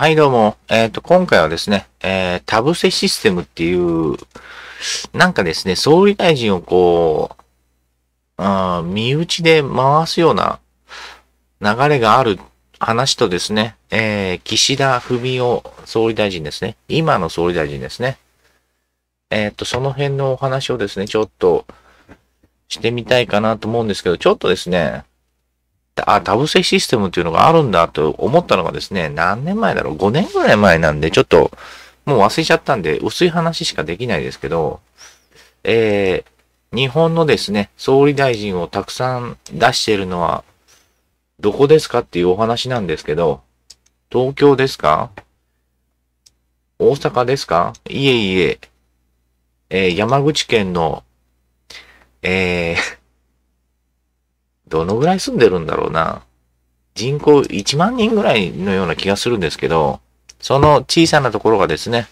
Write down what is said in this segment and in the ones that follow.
はい、どうも。えっ、ー、と、今回はですね、えー、タブセシステムっていう、なんかですね、総理大臣をこう、あ身内で回すような流れがある話とですね、えー、岸田文雄総理大臣ですね、今の総理大臣ですね。えっ、ー、と、その辺のお話をですね、ちょっとしてみたいかなと思うんですけど、ちょっとですね、あ、タブセシステムっていうのがあるんだと思ったのがですね、何年前だろう ?5 年ぐらい前なんで、ちょっと、もう忘れちゃったんで、薄い話しかできないですけど、えー、日本のですね、総理大臣をたくさん出しているのは、どこですかっていうお話なんですけど、東京ですか大阪ですかいえいえ、えー、山口県の、えどのぐらい住んでるんだろうな。人口1万人ぐらいのような気がするんですけど、その小さなところがですね、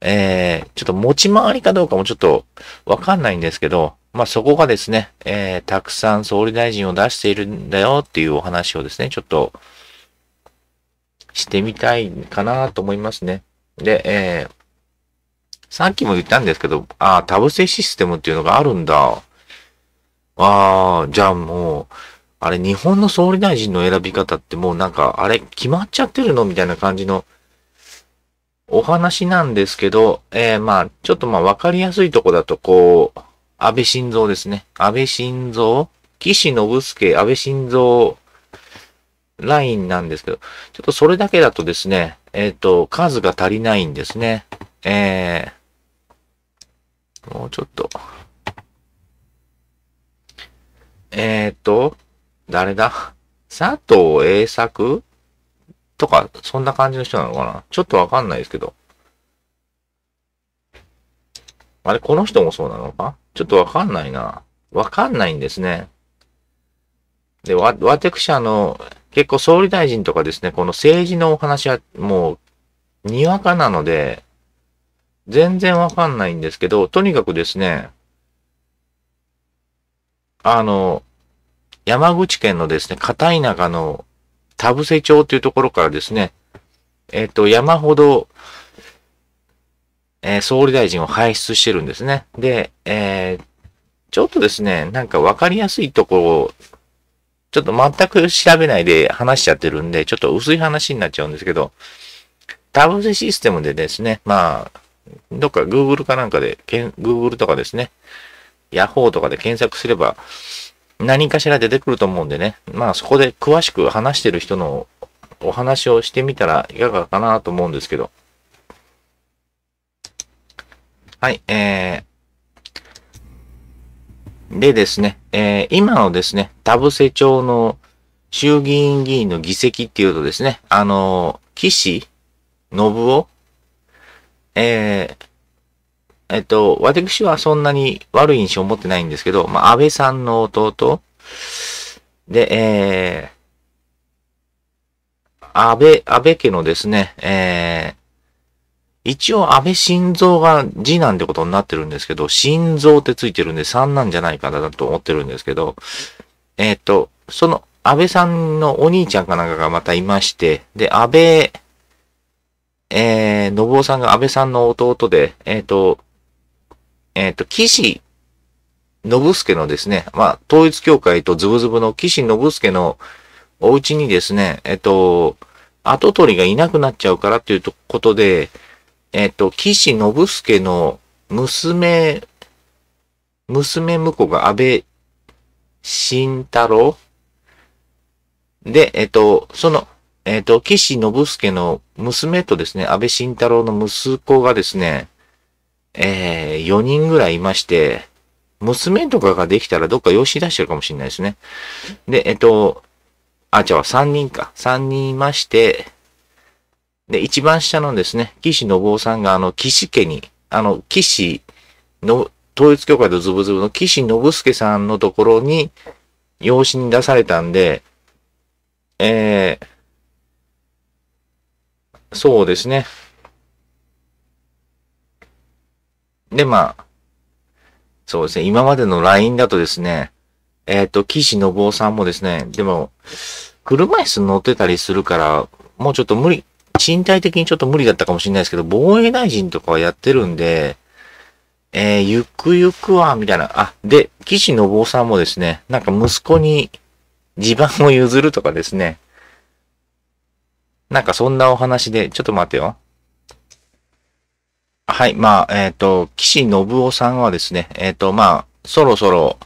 えー、ちょっと持ち回りかどうかもちょっとわかんないんですけど、まあ、そこがですね、えー、たくさん総理大臣を出しているんだよっていうお話をですね、ちょっとしてみたいかなと思いますね。で、えー、さっきも言ったんですけど、ああ、タブセシステムっていうのがあるんだ。ああ、じゃあもう、あれ、日本の総理大臣の選び方ってもうなんか、あれ、決まっちゃってるのみたいな感じのお話なんですけど、えー、まあ、ちょっとまあ、わかりやすいとこだと、こう、安倍晋三ですね。安倍晋三岸信介、安倍晋三ラインなんですけど、ちょっとそれだけだとですね、えっ、ー、と、数が足りないんですね。えー、もうちょっと。えー、っと、誰だ佐藤栄作とか、そんな感じの人なのかなちょっとわかんないですけど。あれ、この人もそうなのかちょっとわかんないな。わかんないんですね。で、わ、しゃの、結構総理大臣とかですね、この政治のお話はもう、にわかなので、全然わかんないんですけど、とにかくですね、あの、山口県のですね、片田舎の田伏町というところからですね、えっ、ー、と、山ほど、えー、総理大臣を輩出してるんですね。で、えー、ちょっとですね、なんかわかりやすいところを、ちょっと全く調べないで話しちゃってるんで、ちょっと薄い話になっちゃうんですけど、タブセシステムでですね、まあ、どっか Google かなんかで、Google とかですね、ヤホーとかで検索すれば、何かしら出てくると思うんでね。まあそこで詳しく話してる人のお話をしてみたらいかがかなと思うんですけど。はい、えー、でですね、えー、今のですね、田伏町の衆議院議員の議席っていうとですね、あのー、岸信夫、えー、えっと、私はそんなに悪い印象を持ってないんですけど、まあ、安倍さんの弟で、えー、安倍、安倍家のですね、えー、一応安倍晋三が次男ってことになってるんですけど、晋三ってついてるんで3なんじゃないかなと思ってるんですけど、えっ、と、その安倍さんのお兄ちゃんかなんかがまたいまして、で、安倍、えー、信夫さんが安倍さんの弟で、えっ、ー、と、えっ、ー、と、岸信介のですね、まあ、統一教会とズブズブの岸信介のお家にですね、えっ、ー、と、跡取りがいなくなっちゃうからっていうことで、えっ、ー、と、岸信介の娘、娘婿が安倍晋太郎で、えっ、と、その、えっ、と、岸信介の娘とですね、安倍晋太郎の息子がですね、えー、4人ぐらいいまして、娘とかができたらどっか養子出してるかもしれないですね。で、えっと、あ、じゃあ3人か。3人いまして、で、一番下のですね、岸信夫さんがあの、岸家に、あの、岸の、統一協会とズブズブの岸信介さんのところに、養子に出されたんで、えー、そうですね。で、まあ、そうですね、今までの LINE だとですね、えっ、ー、と、岸信夫さんもですね、でも、車椅子乗ってたりするから、もうちょっと無理、身体的にちょっと無理だったかもしれないですけど、防衛大臣とかはやってるんで、えー、ゆくゆくは、みたいな。あ、で、岸信夫さんもですね、なんか息子に地盤を譲るとかですね。なんかそんなお話で、ちょっと待ってよ。はい、まあ、えっ、ー、と、岸信夫さんはですね、えっ、ー、と、まあ、そろそろ、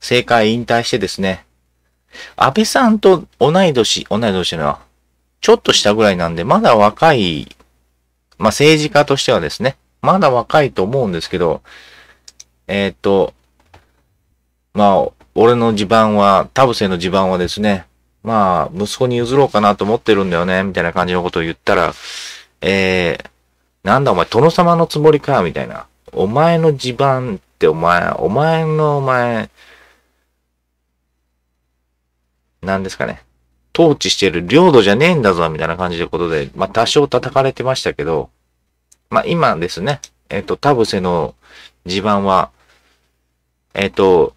政界引退してですね、安倍さんと同い年、同い年のちょっとしたぐらいなんで、まだ若い、まあ、政治家としてはですね、まだ若いと思うんですけど、えっ、ー、と、まあ、俺の地盤は、田臥の地盤はですね、まあ、息子に譲ろうかなと思ってるんだよね、みたいな感じのことを言ったら、えー、なんだお前、殿様のつもりか、みたいな。お前の地盤ってお前、お前のお前、なんですかね。統治してる領土じゃねえんだぞ、みたいな感じでことで、まあ多少叩かれてましたけど、まあ今ですね、えっ、ー、と、田臥の地盤は、えっ、ー、と、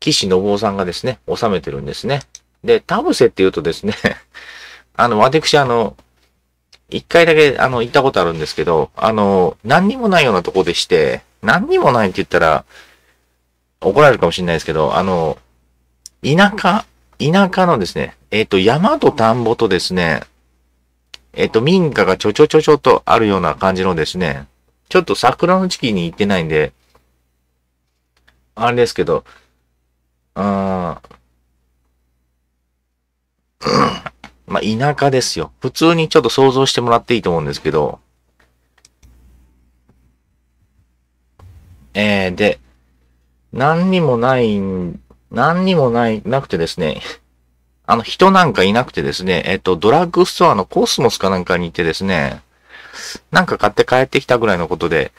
岸信夫さんがですね、治めてるんですね。で、田臥って言うとですね あの、私あの、一回だけ、あの、行ったことあるんですけど、あの、何にもないようなとこでして、何にもないって言ったら、怒られるかもしれないですけど、あの、田舎、田舎のですね、えっ、ー、と、山と田んぼとですね、えっ、ー、と、民家がちょちょちょちょとあるような感じのですね、ちょっと桜の時期に行ってないんで、あれですけど、うーん、まあ、田舎ですよ。普通にちょっと想像してもらっていいと思うんですけど、えー、で、何にもない、何にもない、なくてですね、あの、人なんかいなくてですね、えっと、ドラッグストアのコスモスかなんかに行ってですね、なんか買って帰ってきたぐらいのことで、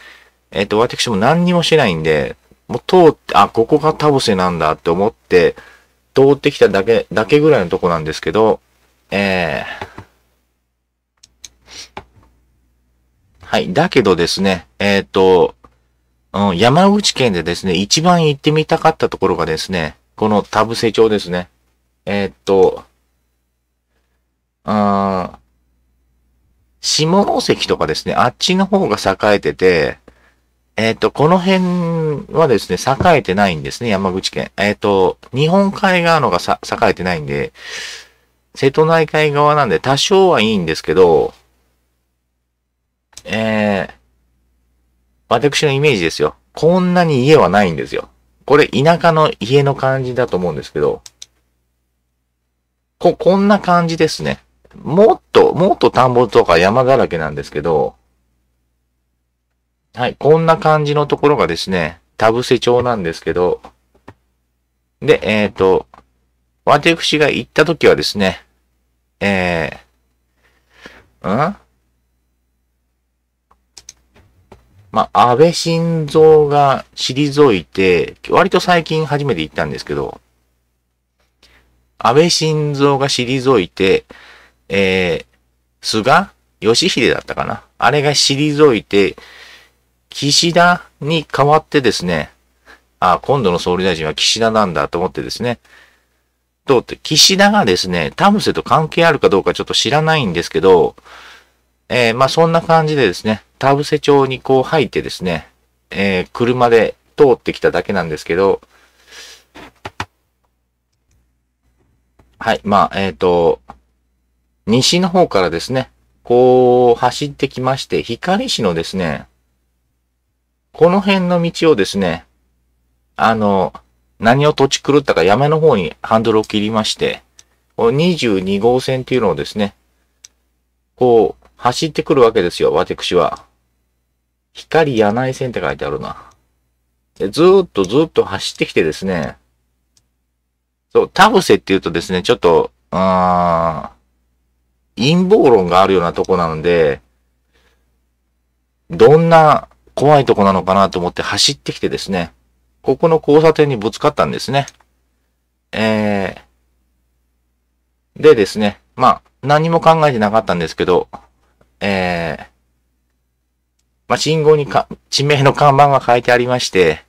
えっと、私も何にもしないんで、もう通って、あ、ここがタブセなんだって思って、通ってきただけ、だけぐらいのとこなんですけど、えー、はい。だけどですね、えっ、ー、と、うん、山口県でですね、一番行ってみたかったところがですね、この田伏町ですね。えー、っと、あ下関とかですね、あっちの方が栄えてて、えー、っと、この辺はですね、栄えてないんですね、山口県。えー、っと、日本海側のがさ栄えてないんで、瀬戸内海側なんで多少はいいんですけど、えー、私のイメージですよ。こんなに家はないんですよ。これ田舎の家の感じだと思うんですけど、こ、こんな感じですね。もっと、もっと田んぼとか山だらけなんですけど、はい、こんな感じのところがですね、田伏町なんですけど、で、えっ、ー、と、私が行った時はですね、えー、んまあ、安倍晋三が退いて、割と最近初めて行ったんですけど、安倍晋三が退いて、えー、菅義偉だったかなあれが退いて、岸田に代わってですね、あ、今度の総理大臣は岸田なんだと思ってですね、と、岸田がですね、田伏と関係あるかどうかちょっと知らないんですけど、えー、まあそんな感じでですね、田伏町にこう入ってですね、えー、車で通ってきただけなんですけど、はい、まあ、えっ、ー、と、西の方からですね、こう走ってきまして、光市のですね、この辺の道をですね、あの、何を土地狂ったか山の方にハンドルを切りまして、22号線っていうのをですね、こう、走ってくるわけですよ、私は。光柳井線って書いてあるな。でずーっとずーっと走ってきてですね、そう、田伏って言うとですね、ちょっと、うーん、陰謀論があるようなとこなので、どんな怖いとこなのかなと思って走ってきてですね、ここの交差点にぶつかったんですね。えー、でですね、まあ、何も考えてなかったんですけど、えー、まあ、信号にか、地名の看板が書いてありまして、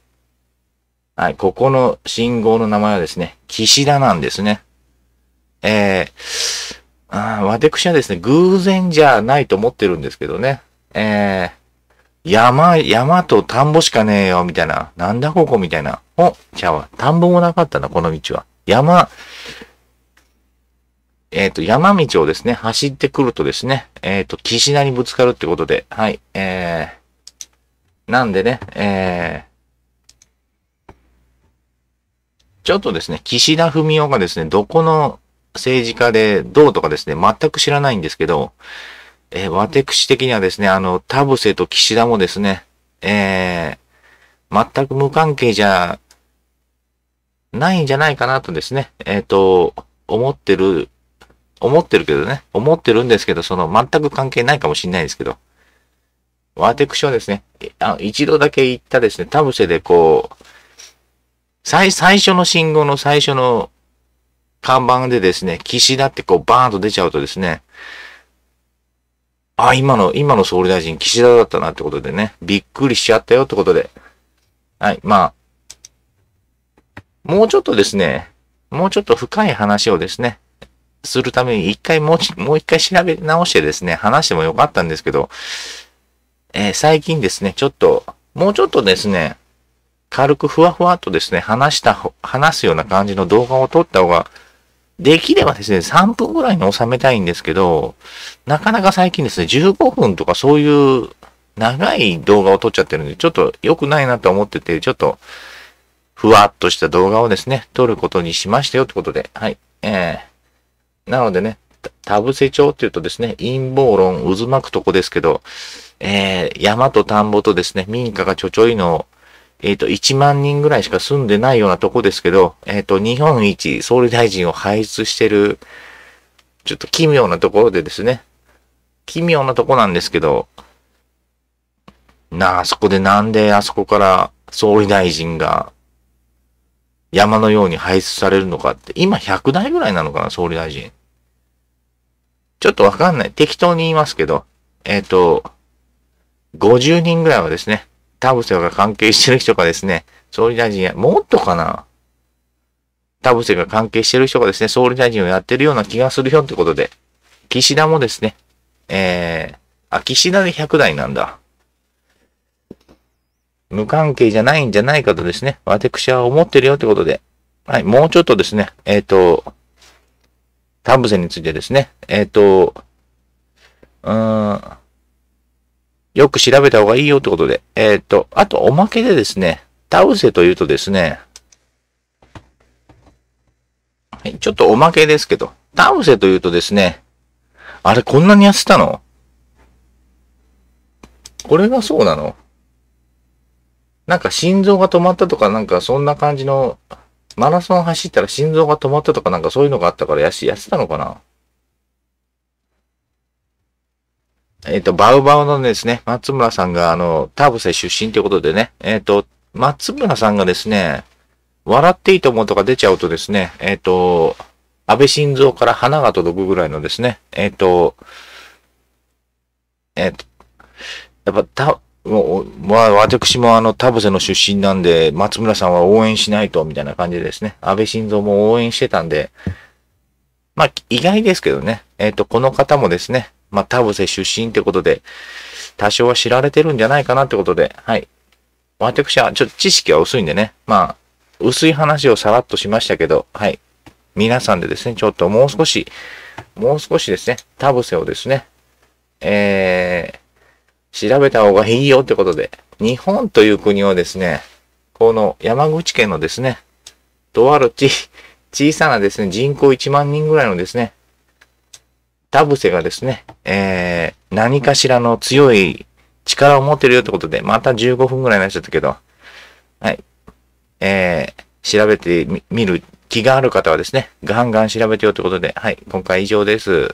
はい、ここの信号の名前はですね、岸田なんですね。えー、あ私はですね、偶然じゃないと思ってるんですけどね。えー、山、山と田んぼしかねえよ、みたいな。なんだここ、みたいな。お、じゃあ、田んぼもなかったな、この道は。山、えっ、ー、と、山道をですね、走ってくるとですね、えっ、ー、と、岸田にぶつかるってことで、はい、えー、なんでね、えー、ちょっとですね、岸田文雄がですね、どこの政治家でどうとかですね、全く知らないんですけど、えー、私的にはですね、あの、田セと岸田もですね、えー、全く無関係じゃないんじゃないかなとですね、えっ、ー、と、思ってる、思ってるけどね、思ってるんですけど、その全く関係ないかもしれないですけど、私はですね、あ一度だけ行ったですね、田伏でこう、最、最初の信号の最初の看板でですね、岸田ってこうバーンと出ちゃうとですね、あ、今の、今の総理大臣岸田だったなってことでね、びっくりしちゃったよってことで。はい、まあ、もうちょっとですね、もうちょっと深い話をですね、するために一回もう、もう一回調べ直してですね、話してもよかったんですけど、えー、最近ですね、ちょっと、もうちょっとですね、軽くふわふわっとですね、話した、話すような感じの動画を撮った方が、できればですね、3分ぐらいに収めたいんですけど、なかなか最近ですね、15分とかそういう長い動画を撮っちゃってるんで、ちょっと良くないなと思ってて、ちょっと、ふわっとした動画をですね、撮ることにしましたよってことで、はい。えー、なのでね、田セ町って言うとですね、陰謀論渦巻くとこですけど、えー、山と田んぼとですね、民家がちょちょいのえっ、ー、と、1万人ぐらいしか住んでないようなとこですけど、えっ、ー、と、日本一総理大臣を輩出してる、ちょっと奇妙なところでですね、奇妙なとこなんですけど、なあ、そこでなんであそこから総理大臣が山のように排出されるのかって、今100代ぐらいなのかな、総理大臣。ちょっとわかんない。適当に言いますけど、えっ、ー、と、50人ぐらいはですね、田臥が関係してる人がですね、総理大臣や、もっとかな田臥が関係してる人がですね、総理大臣をやってるような気がするよってことで、岸田もですね、えー、あ、岸田で100代なんだ。無関係じゃないんじゃないかとですね、私は思ってるよってことで、はい、もうちょっとですね、えっ、ー、と、田臥についてですね、えっ、ー、と、うーん、よく調べた方がいいよってことで。えっ、ー、と、あとおまけでですね、タウセというとですね、はい、ちょっとおまけですけど、タウセというとですね、あれこんなに痩せたのこれがそうなのなんか心臓が止まったとかなんかそんな感じの、マラソン走ったら心臓が止まったとかなんかそういうのがあったから痩せ、痩せたのかなえっ、ー、と、バウバウのですね、松村さんが、あの、田臥出身ということでね、えっ、ー、と、松村さんがですね、笑っていいと思うとか出ちゃうとですね、えっ、ー、と、安倍晋三から花が届くぐらいのですね、えっ、と、えっ、と、やっぱ、た、もう、まあ、私もあの、田臥の出身なんで、松村さんは応援しないと、みたいな感じでですね、安倍晋三も応援してたんで、まあ、意外ですけどね、えっ、と、この方もですね、まあ、田臥出身ってことで、多少は知られてるんじゃないかなってことで、はい。私は、ちょっと知識は薄いんでね、まあ、薄い話をさらっとしましたけど、はい。皆さんでですね、ちょっともう少し、もう少しですね、田臥をですね、えー、調べた方がいいよってことで、日本という国をですね、この山口県のですね、とある地、小さなですね、人口1万人ぐらいのですね、ダブセがですね、えー、何かしらの強い力を持ってるよってことで、また15分ぐらいになっちゃったけど、はい。えー、調べてみる気がある方はですね、ガンガン調べてよってことで、はい、今回以上です。